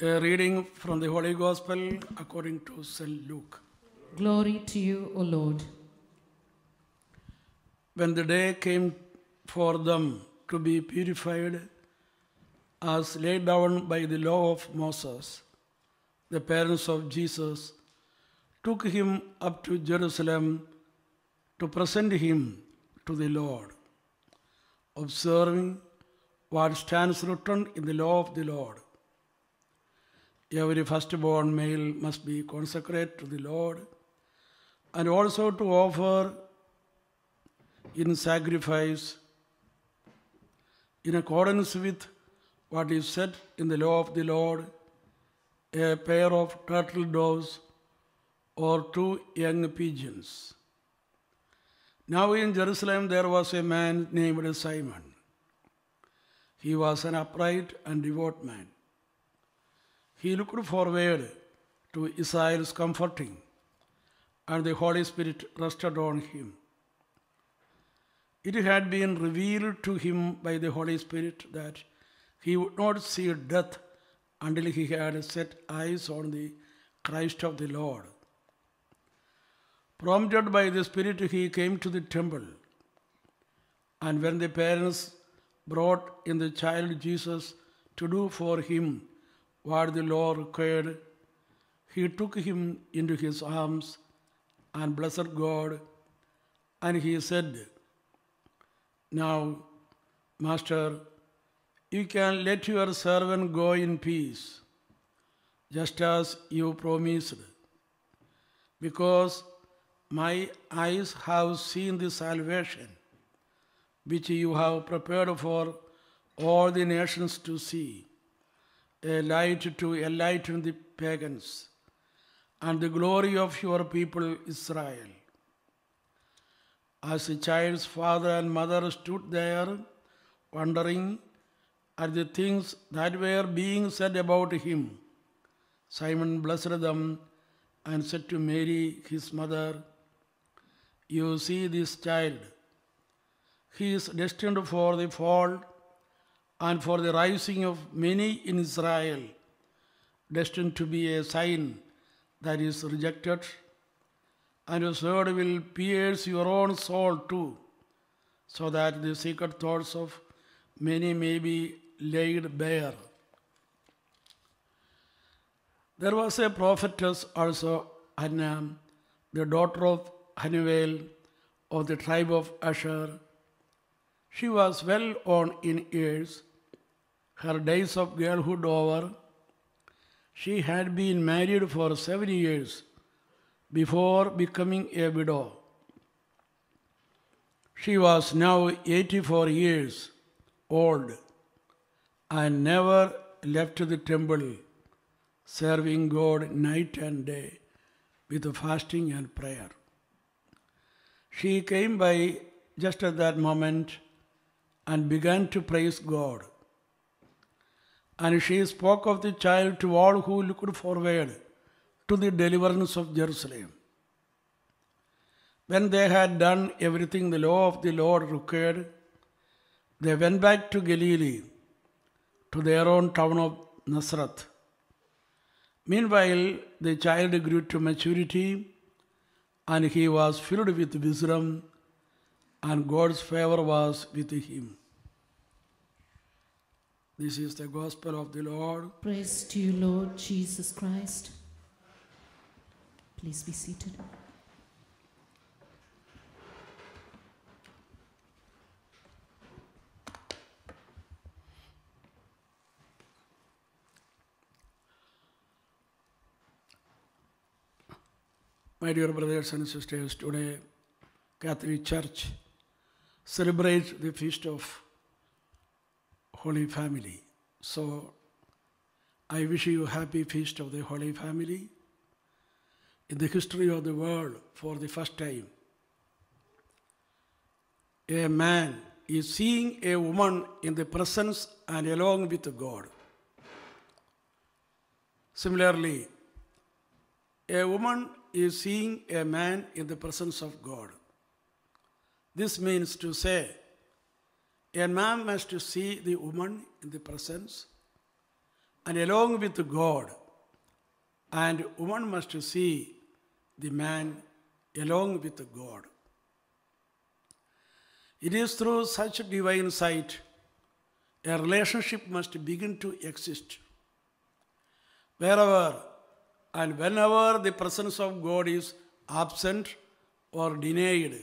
A reading from the Holy Gospel according to St. Luke. Glory to you, O Lord. When the day came for them to be purified, as laid down by the law of Moses, the parents of Jesus took him up to Jerusalem to present him to the Lord, observing what stands written in the law of the Lord Every firstborn male must be consecrated to the Lord and also to offer in sacrifice in accordance with what is said in the law of the Lord a pair of turtle doves or two young pigeons. Now in Jerusalem there was a man named Simon. He was an upright and devout man he looked forward to Israel's comforting, and the Holy Spirit rested on him. It had been revealed to him by the Holy Spirit that he would not see death until he had set eyes on the Christ of the Lord. Prompted by the Spirit, he came to the temple. And when the parents brought in the child Jesus to do for him what the law required, he took him into his arms and blessed God, and he said, Now, Master, you can let your servant go in peace, just as you promised, because my eyes have seen the salvation which you have prepared for all the nations to see a light to enlighten the pagans and the glory of your people Israel. As the child's father and mother stood there, wondering at the things that were being said about him, Simon blessed them and said to Mary, his mother, You see this child. He is destined for the fall and for the rising of many in Israel, destined to be a sign that is rejected. And your sword will pierce your own soul too, so that the secret thoughts of many may be laid bare. There was a prophetess also, Hannah, the daughter of Hanuel of the tribe of Asher. She was well on in years her days of girlhood over, she had been married for seven years before becoming a widow. She was now 84 years old and never left the temple, serving God night and day with fasting and prayer. She came by just at that moment and began to praise God. And she spoke of the child to all who looked forward to the deliverance of Jerusalem. When they had done everything the law of the Lord required, they went back to Galilee, to their own town of Nazareth. Meanwhile, the child grew to maturity, and he was filled with wisdom, and God's favor was with him. This is the gospel of the Lord. Praise to you, Lord Jesus Christ. Please be seated. My dear brothers and sisters, today Catholic Church celebrates the feast of Holy Family. So I wish you happy feast of the Holy Family. In the history of the world, for the first time, a man is seeing a woman in the presence and along with God. Similarly, a woman is seeing a man in the presence of God. This means to say, a man must to see the woman in the presence and along with God. And woman must see the man along with God. It is through such divine sight a relationship must begin to exist. Wherever and whenever the presence of God is absent or denied,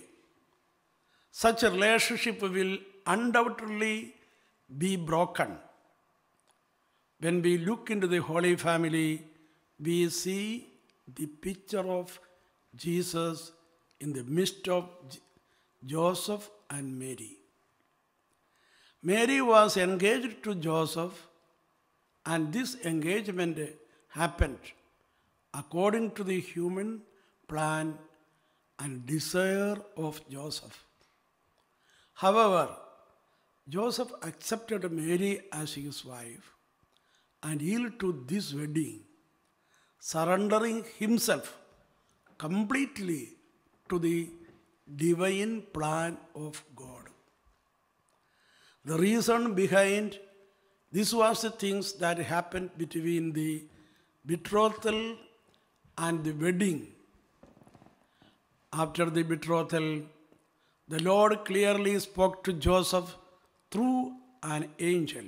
such a relationship will undoubtedly be broken. When we look into the Holy Family, we see the picture of Jesus in the midst of Joseph and Mary. Mary was engaged to Joseph, and this engagement happened according to the human plan and desire of Joseph. However, Joseph accepted Mary as his wife and yielded to this wedding, surrendering himself completely to the divine plan of God. The reason behind this was the things that happened between the betrothal and the wedding. After the betrothal, the Lord clearly spoke to Joseph through an angel.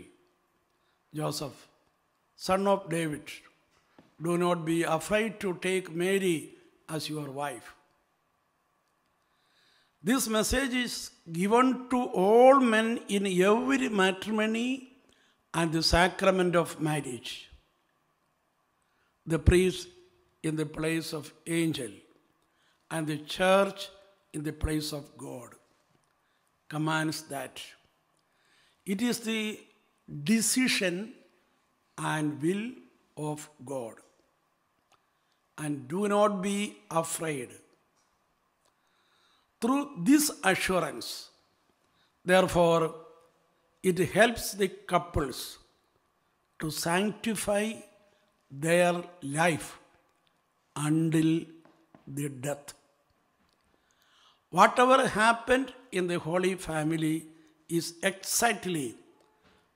Joseph, son of David, do not be afraid to take Mary as your wife. This message is given to all men in every matrimony and the sacrament of marriage. The priest in the place of angel and the church in the place of God commands that it is the decision and will of God. And do not be afraid. Through this assurance, therefore, it helps the couples to sanctify their life until the death. Whatever happened in the Holy Family is exactly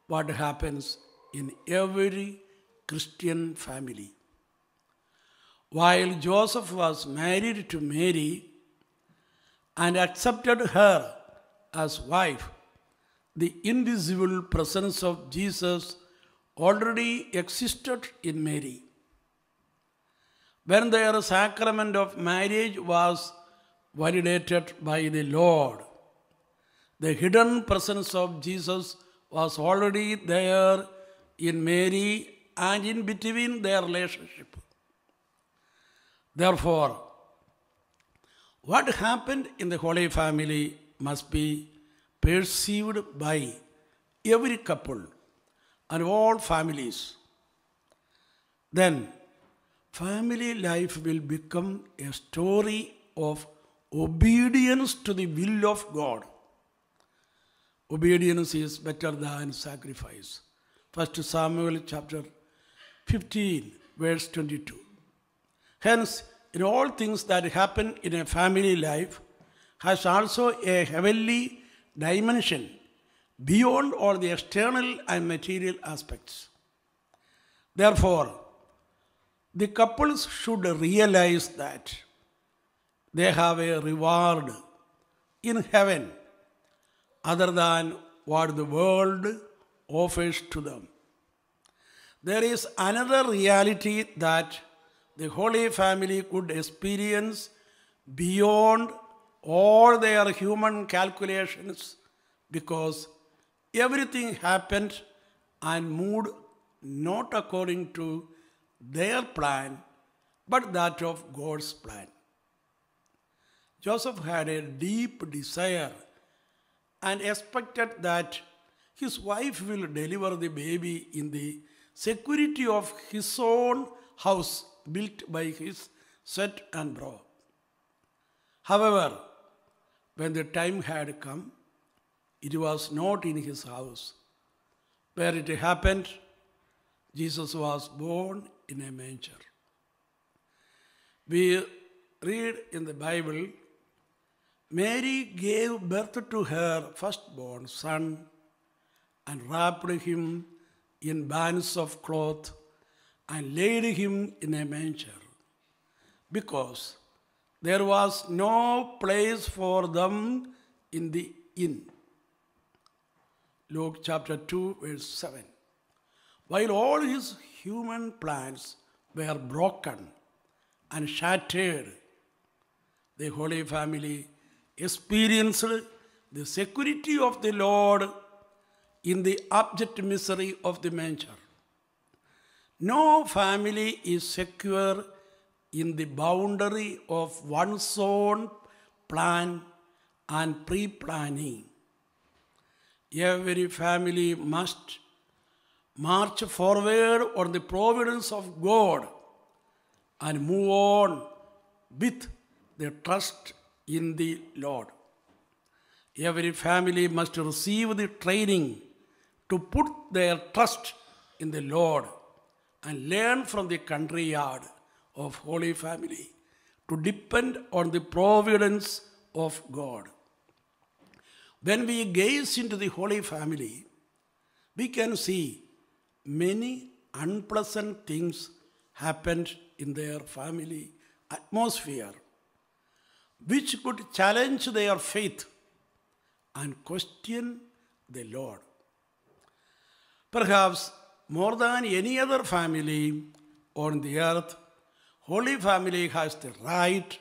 what happens in every Christian family. While Joseph was married to Mary and accepted her as wife, the invisible presence of Jesus already existed in Mary. When their sacrament of marriage was validated by the Lord, the hidden presence of Jesus was already there in Mary and in between their relationship. Therefore, what happened in the Holy Family must be perceived by every couple and all families. Then, family life will become a story of obedience to the will of God obedience is better than sacrifice. 1 Samuel chapter 15, verse 22. Hence, in all things that happen in a family life, has also a heavenly dimension beyond all the external and material aspects. Therefore, the couples should realize that they have a reward in heaven other than what the world offers to them. There is another reality that the Holy Family could experience beyond all their human calculations because everything happened and moved not according to their plan but that of God's plan. Joseph had a deep desire and expected that his wife will deliver the baby in the security of his own house built by his set and bro. However, when the time had come, it was not in his house. Where it happened, Jesus was born in a manger. We read in the Bible Mary gave birth to her firstborn son and wrapped him in bands of cloth and laid him in a manger because there was no place for them in the inn. Luke chapter 2, verse 7. While all his human plans were broken and shattered, the Holy Family experienced the security of the Lord in the abject misery of the manger. No family is secure in the boundary of one's own plan and pre planning. Every family must march forward on the providence of God and move on with the trust in the Lord. Every family must receive the training to put their trust in the Lord and learn from the country yard of Holy Family to depend on the providence of God. When we gaze into the Holy Family, we can see many unpleasant things happened in their family atmosphere which could challenge their faith and question the Lord. Perhaps more than any other family on the earth, Holy Family has the right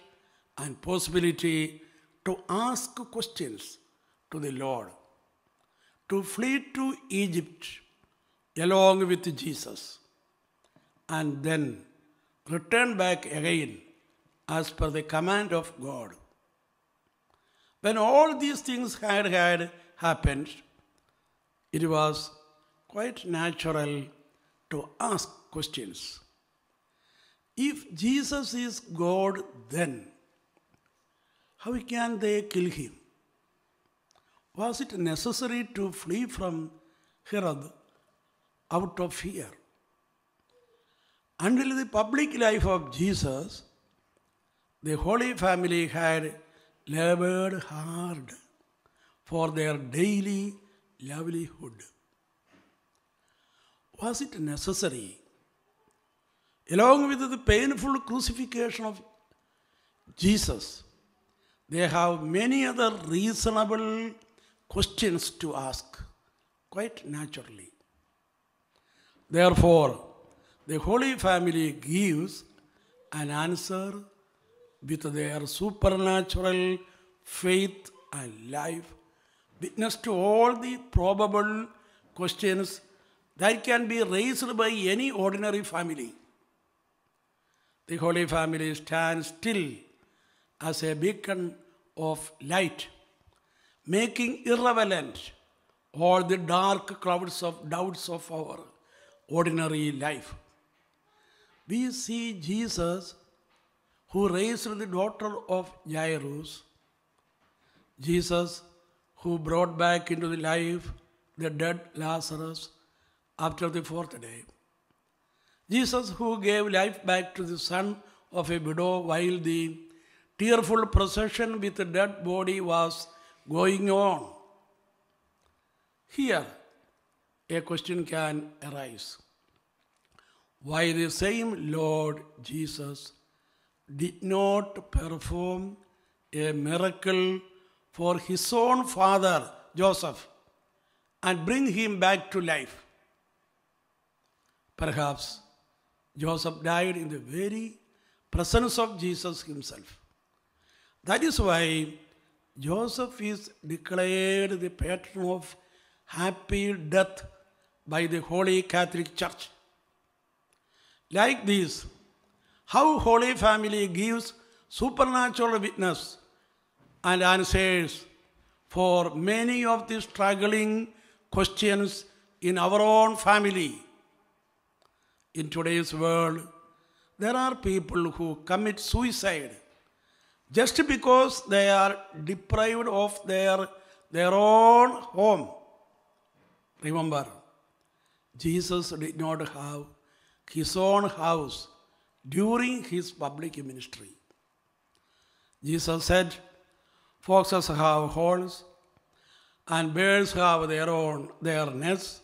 and possibility to ask questions to the Lord, to flee to Egypt along with Jesus, and then return back again as per the command of God. When all these things had had happened, it was quite natural to ask questions. If Jesus is God, then how can they kill him? Was it necessary to flee from Herod out of fear? Until the public life of Jesus, the Holy Family had labored hard for their daily livelihood. Was it necessary, along with the painful crucifixion of Jesus, they have many other reasonable questions to ask, quite naturally. Therefore, the Holy Family gives an answer with their supernatural faith and life, witness to all the probable questions that can be raised by any ordinary family. The Holy Family stands still as a beacon of light, making irrelevant all the dark clouds of doubts of our ordinary life. We see Jesus who raised the daughter of Jairus, Jesus, who brought back into the life the dead Lazarus after the fourth day. Jesus, who gave life back to the son of a widow while the tearful procession with the dead body was going on. Here, a question can arise. Why the same Lord Jesus did not perform a miracle for his own father, Joseph, and bring him back to life. Perhaps Joseph died in the very presence of Jesus himself. That is why Joseph is declared the patron of happy death by the Holy Catholic Church. Like this, how Holy Family gives supernatural witness and answers for many of the struggling questions in our own family. In today's world, there are people who commit suicide just because they are deprived of their, their own home. Remember, Jesus did not have his own house, during his public ministry. Jesus said, Foxes have holes, and birds have their own their nests,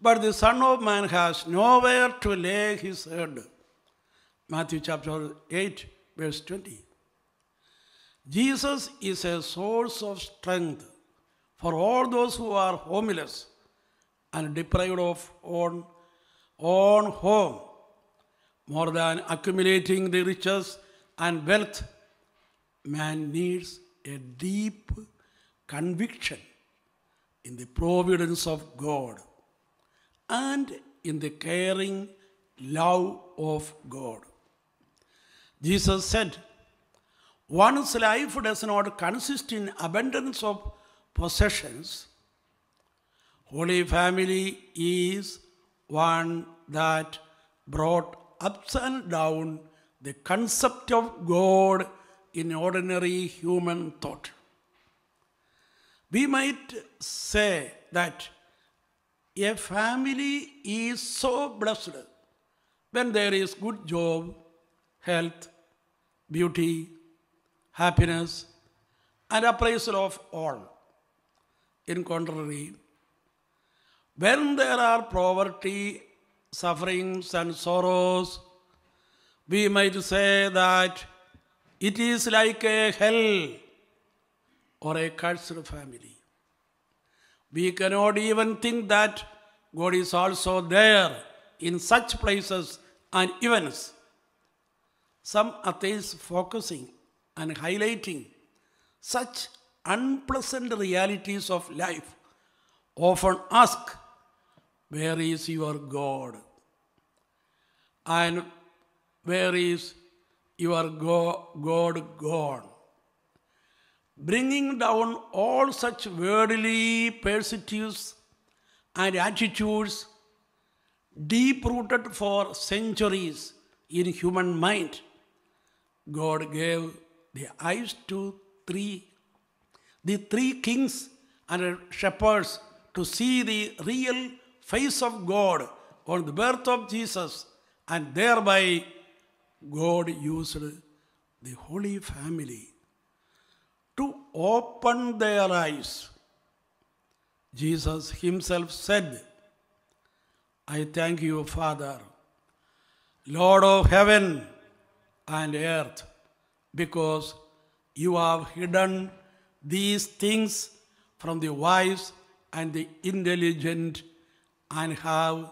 but the Son of Man has nowhere to lay his head. Matthew chapter 8, verse 20. Jesus is a source of strength for all those who are homeless and deprived of own, own home more than accumulating the riches and wealth, man needs a deep conviction in the providence of God and in the caring love of God. Jesus said, One's life does not consist in abundance of possessions. Holy Family is one that brought ups and down the concept of God in ordinary human thought. We might say that a family is so blessed when there is good job, health, beauty, happiness, and appraisal of all. In contrary, when there are poverty sufferings and sorrows, we might say that it is like a hell or a cursed family. We cannot even think that God is also there in such places and events. Some atheists focusing and highlighting such unpleasant realities of life often ask where is your God? And where is your God? God gone? Bringing down all such worldly perspectives and attitudes deep rooted for centuries in human mind, God gave the eyes to three, the three kings and shepherds to see the real face of God on the birth of Jesus, and thereby God used the Holy Family to open their eyes. Jesus himself said, I thank you, Father, Lord of heaven and earth, because you have hidden these things from the wise and the intelligent and have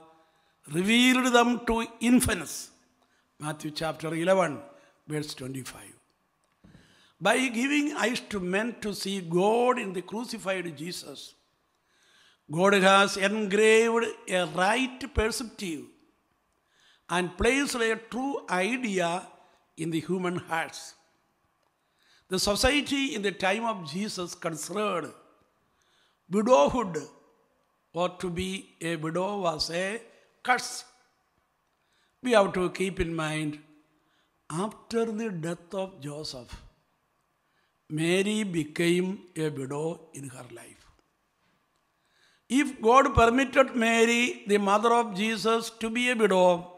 revealed them to infants. Matthew chapter 11, verse 25. By giving eyes to men to see God in the crucified Jesus, God has engraved a right perspective and placed a true idea in the human hearts. The society in the time of Jesus considered widowhood or to be a widow was a curse. We have to keep in mind after the death of Joseph, Mary became a widow in her life. If God permitted Mary, the mother of Jesus, to be a widow,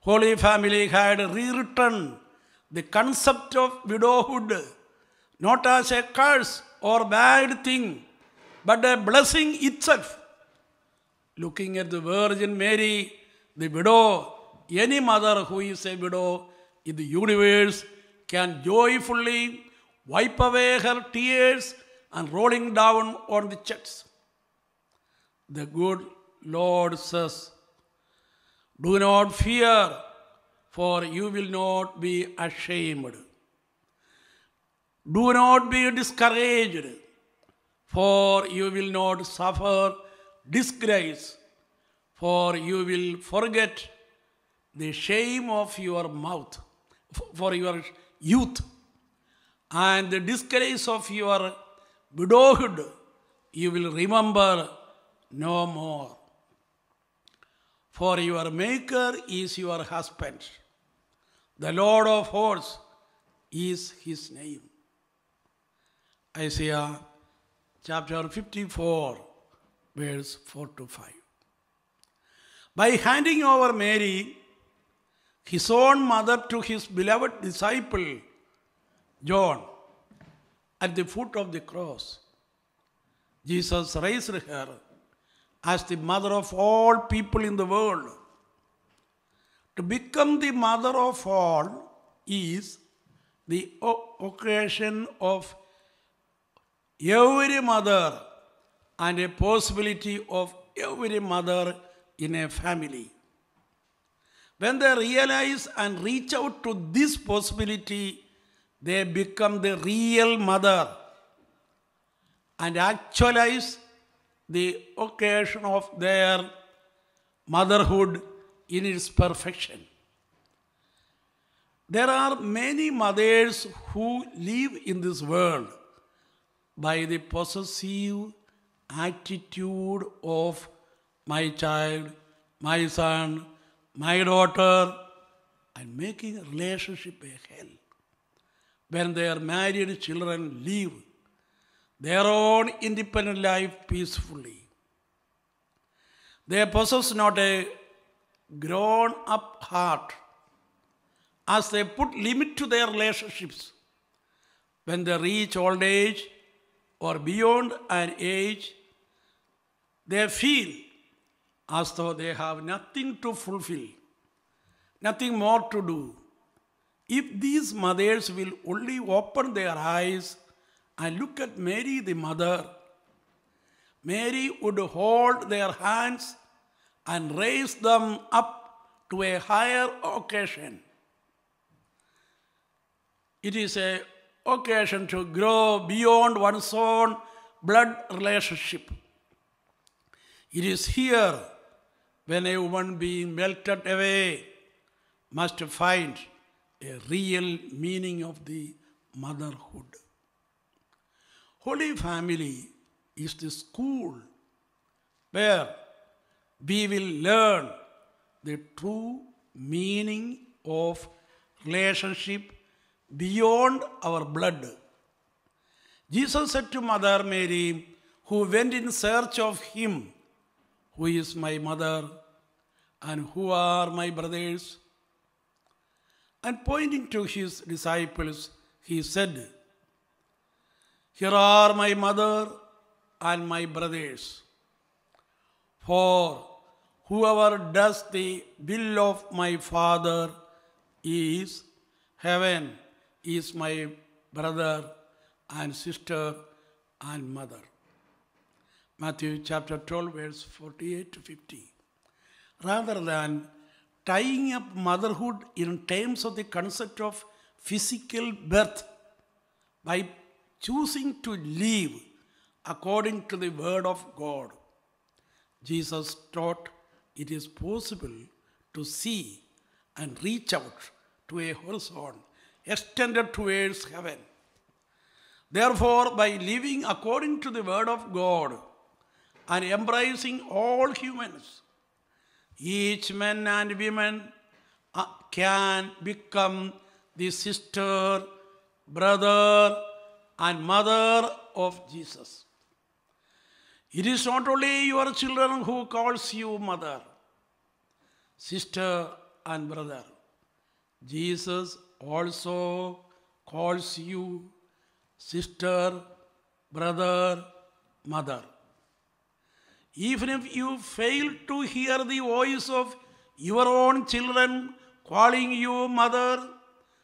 Holy Family had rewritten the concept of widowhood not as a curse or bad thing, but a blessing itself. Looking at the Virgin Mary, the widow, any mother who is a widow in the universe can joyfully wipe away her tears and rolling down on the church. The good Lord says, Do not fear, for you will not be ashamed. Do not be discouraged for you will not suffer disgrace, for you will forget the shame of your mouth, for your youth, and the disgrace of your widowhood, you will remember no more. For your Maker is your husband, the Lord of hosts is his name. Isaiah chapter 54, verse 4 to 5. By handing over Mary, his own mother, to his beloved disciple John at the foot of the cross, Jesus raised her as the mother of all people in the world. To become the mother of all is the occasion of every mother and a possibility of every mother in a family. When they realize and reach out to this possibility, they become the real mother and actualize the occasion of their motherhood in its perfection. There are many mothers who live in this world by the possessive attitude of my child, my son, my daughter, and making relationship a hell. When their married children live their own independent life peacefully, they possess not a grown up heart as they put limit to their relationships. When they reach old age, or beyond an age, they feel as though they have nothing to fulfill, nothing more to do. If these mothers will only open their eyes and look at Mary, the mother, Mary would hold their hands and raise them up to a higher occasion. It is a occasion to grow beyond one's own blood relationship. It is here when a woman being melted away must find a real meaning of the motherhood. Holy Family is the school where we will learn the true meaning of relationship beyond our blood. Jesus said to Mother Mary, who went in search of him, who is my mother and who are my brothers. And pointing to his disciples, he said, Here are my mother and my brothers. For whoever does the will of my Father is heaven is my brother and sister and mother. Matthew chapter 12, verse 48 to 50. Rather than tying up motherhood in terms of the concept of physical birth, by choosing to live according to the word of God, Jesus taught it is possible to see and reach out to a horizon extended towards heaven. Therefore, by living according to the word of God and embracing all humans, each man and woman uh, can become the sister, brother, and mother of Jesus. It is not only your children who calls you mother, sister, and brother. Jesus also calls you sister, brother, mother. Even if you fail to hear the voice of your own children calling you mother,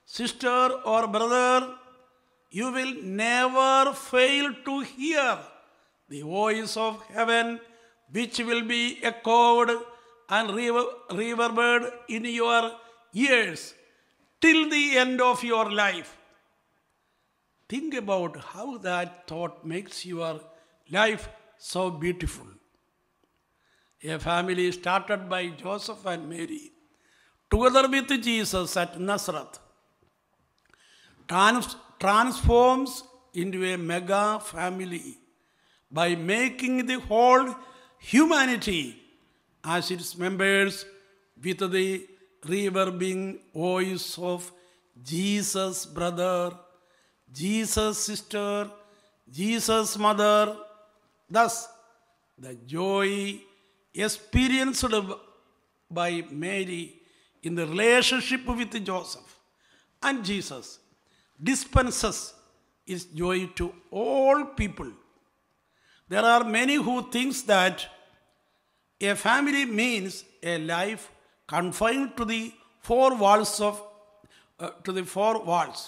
sister, or brother, you will never fail to hear the voice of heaven, which will be echoed and reverberated in your ears till the end of your life. Think about how that thought makes your life so beautiful. A family started by Joseph and Mary, together with Jesus at Nazareth, trans transforms into a mega family by making the whole humanity as its members with the reverbing voice of Jesus, brother, Jesus, sister, Jesus, mother. Thus, the joy experienced by Mary in the relationship with Joseph and Jesus dispenses its joy to all people. There are many who thinks that a family means a life confined to the four walls of uh, to the four walls.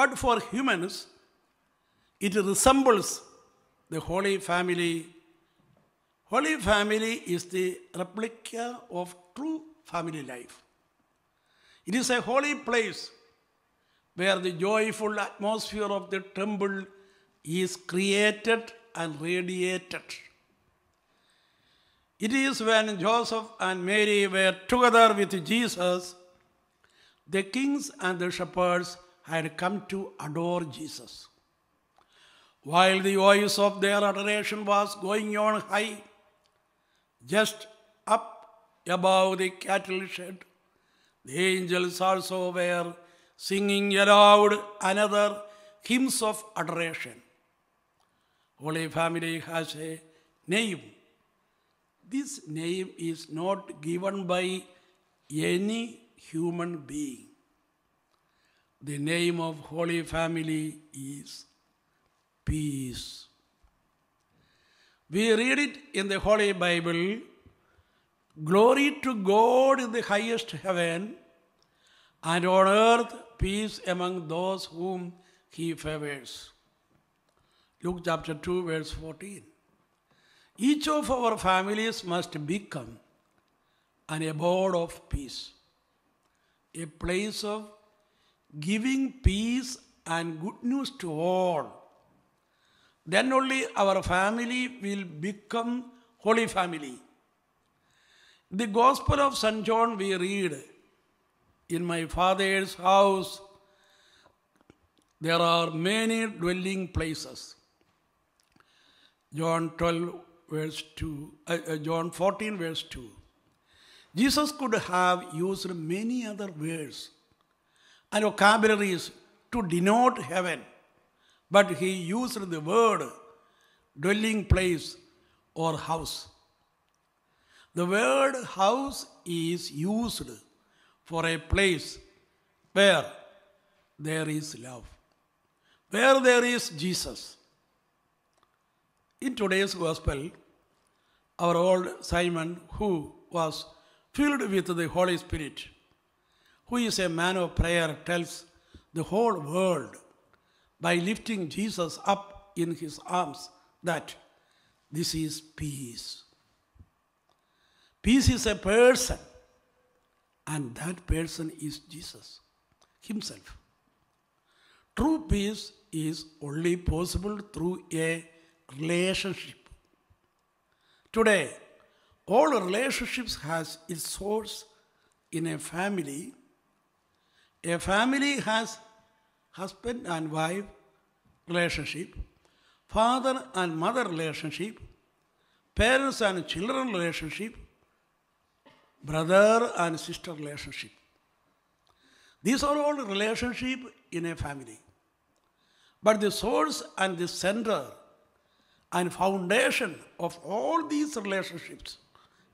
But for humans, it resembles the Holy Family. Holy Family is the replica of true family life. It is a holy place where the joyful atmosphere of the temple is created and radiated. It is when Joseph and Mary were together with Jesus, the kings and the shepherds had come to adore Jesus. While the voice of their adoration was going on high, just up above the cattle shed, the angels also were singing aloud another hymns of adoration. Holy Family has a name this name is not given by any human being. The name of Holy Family is peace. We read it in the Holy Bible Glory to God in the highest heaven, and on earth peace among those whom he favors. Luke chapter 2, verse 14. Each of our families must become an abode of peace, a place of giving peace and good news to all. Then only our family will become holy family. The Gospel of St. John we read, In my Father's house there are many dwelling places. John 12, verse 2, uh, uh, John 14, verse 2. Jesus could have used many other words and vocabularies to denote heaven, but he used the word dwelling place or house. The word house is used for a place where there is love, where there is Jesus. In today's gospel, our old Simon, who was filled with the Holy Spirit, who is a man of prayer, tells the whole world by lifting Jesus up in his arms that this is peace. Peace is a person, and that person is Jesus Himself. True peace is only possible through a relationship Today, all relationships has its source in a family. A family has husband and wife relationship, father and mother relationship, parents and children relationship, brother and sister relationship. These are all relationship in a family. But the source and the center and foundation of all these relationships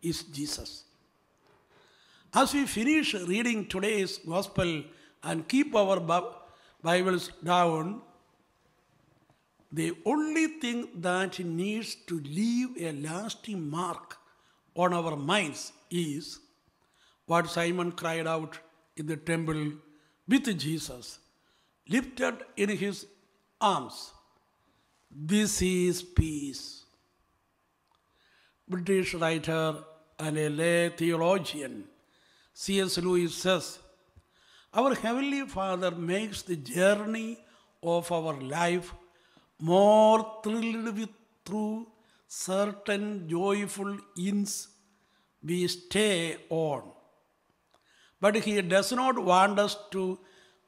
is Jesus. As we finish reading today's gospel and keep our Bibles down, the only thing that needs to leave a lasting mark on our minds is what Simon cried out in the temple with Jesus, lifted in his arms. This is peace. British writer and a lay theologian, C.S. Lewis says, Our Heavenly Father makes the journey of our life more thrilled with through certain joyful inns we stay on. But He does not want us to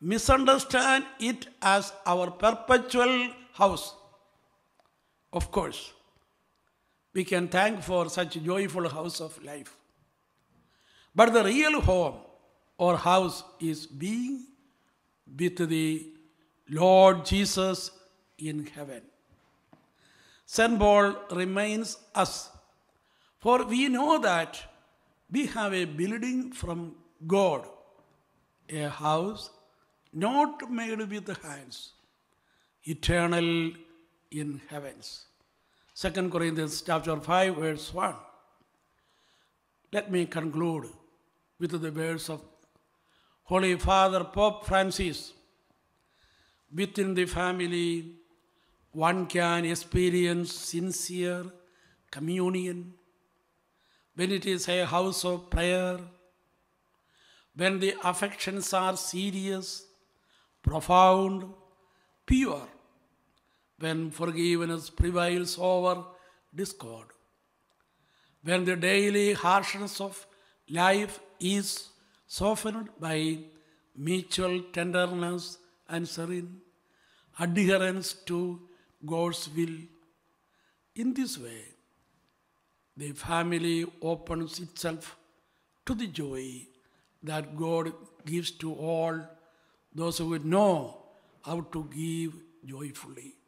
misunderstand it as our perpetual house. Of course, we can thank for such joyful house of life. But the real home or house is being with the Lord Jesus in heaven. St. Paul remains us, for we know that we have a building from God, a house not made with hands, eternal in heavens. 2 Corinthians chapter 5, verse 1. Let me conclude with the words of Holy Father Pope Francis. Within the family, one can experience sincere communion when it is a house of prayer, when the affections are serious, profound, pure, when forgiveness prevails over discord, when the daily harshness of life is softened by mutual tenderness and serene adherence to God's will. In this way, the family opens itself to the joy that God gives to all those who know how to give joyfully.